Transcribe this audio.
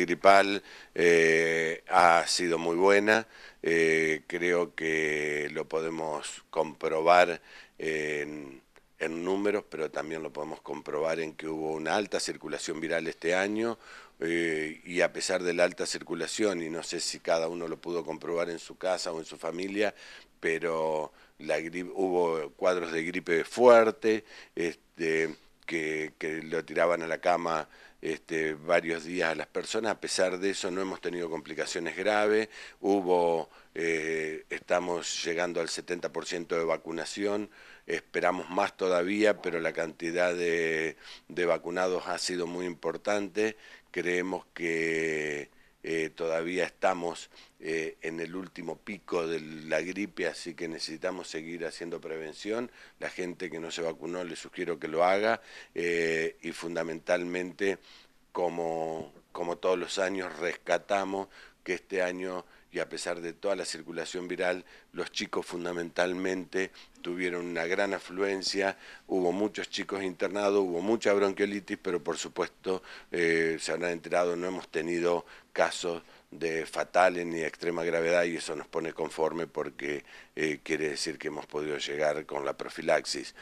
gripal eh, ha sido muy buena, eh, creo que lo podemos comprobar en, números, pero también lo podemos comprobar en que hubo una alta circulación viral este año eh, y a pesar de la alta circulación, y no sé si cada uno lo pudo comprobar en su casa o en su familia, pero la gripe, hubo cuadros de gripe fuerte, este, que, lo tiraban a la cama este, varios días a las personas. A pesar de eso, no hemos tenido complicaciones graves. Hubo, eh, estamos llegando al 70% de vacunación. Esperamos más todavía, pero la cantidad de, de vacunados ha sido muy importante. Creemos que eh, todavía estamos eh, en el último pico de la gripe, así que necesitamos seguir haciendo prevención. La gente que no se vacunó, le sugiero que lo haga eh, y fundamentalmente, como, como todos los años, rescatamos que este año y a pesar de toda la circulación viral, los chicos fundamentalmente tuvieron una gran afluencia, hubo muchos chicos internados, hubo mucha bronquiolitis, pero por supuesto eh, se habrán enterado, no hemos tenido casos de fatales ni de extrema gravedad y eso nos pone conforme porque eh, quiere decir que hemos podido llegar con la profilaxis.